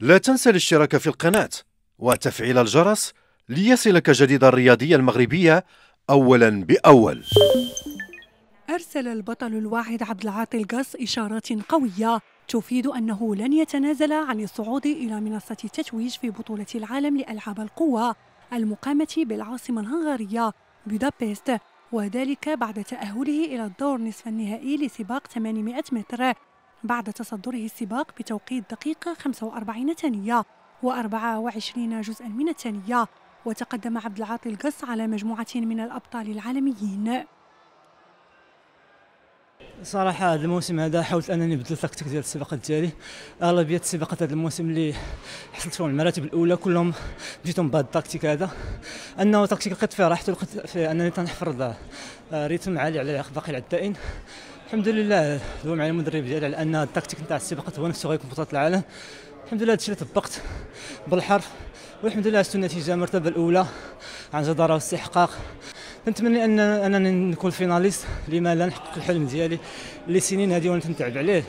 لا تنسى الاشتراك في القناة وتفعيل الجرس ليصلك جديد الرياضية المغربية أولا بأول أرسل البطل الواحد عبد العاطي القص إشارات قوية تفيد أنه لن يتنازل عن الصعود إلى منصة التتويج في بطولة العالم لألعاب القوة المقامة بالعاصمة الهنغارية بودابست وذلك بعد تأهله إلى الدور نصف النهائي لسباق 800 متر بعد تصدره السباق بتوقيت دقيقة 45 ثانية و24 جزءا من الثانية وتقدم عبد العاطي القص على مجموعة من الأبطال العالميين صراحة هذا الموسم هذا حاولت أنني نبدل التكتيك ديال السباقات ديالي أغلبية السباقات هذا الموسم اللي حصلت فيهم المراتب الأولى كلهم جيتهم بهذا التكتيك هذا أنه تكتيك لقيت فيه راحتي لقيت فيه أنني تنحفر ريتم عالي على باقي العدائين الحمد لله دوم على المدرب ديالي على ان التكتيك نتاع السباقات هو نفسه غيكون بطولة العالم الحمد لله هادشي اللي طبقت بالحرف والحمد لله عشت النتيجه المرتبه الاولى عن جداره واستحقاق نتمنى ان انني نكون فيناليست لما لا نحقق الحلم ديالي اللي سنين هذه وانا تنتعب عليه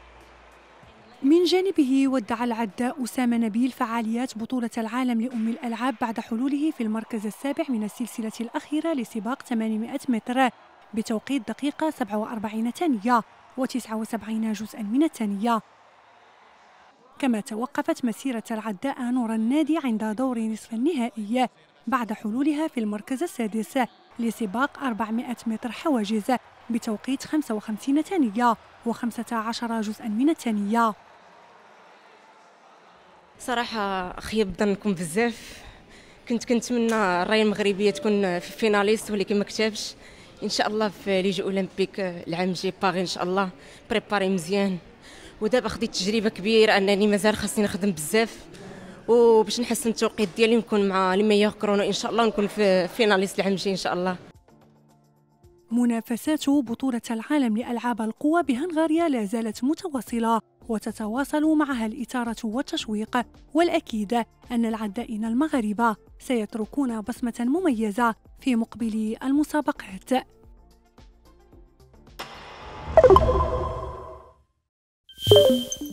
من جانبه ودع العداء أسامة نبيل فعاليات بطولة العالم لأم الألعاب بعد حلوله في المركز السابع من السلسلة الأخيرة لسباق 800 متر بتوقيت دقيقة 47 ثانية و79 جزءا من الثانية كما توقفت مسيرة العداء نور النادي عند دور نصف النهائي بعد حلولها في المركز السادس لسباق 400 متر حواجز بتوقيت 55 ثانية و15 جزءا من الثانية صراحة خيب ظنكم بزاف كنت كنتمنى الراية المغربية تكون في فيناليست ولكن ما كتبش ان شاء الله في لي جو اولمبيك آه، العام الجاي باغي ان شاء الله بريباري مزيان ودابا خديت تجربه كبيره انني مازال خاصني نخدم بزاف وباش نحسن التوقيت ديالي نكون مع لي ميور كرونو ان شاء الله نكون في فيناليست العام الجاي ان شاء الله منافسات بطولة العالم لألعاب القوى بهنغاريا لا زالت متواصلة وتتواصل معها الإثارة والتشويق والأكيد أن العدائين المغاربة سيتركون بصمة مميزة في مقبل المسابقات you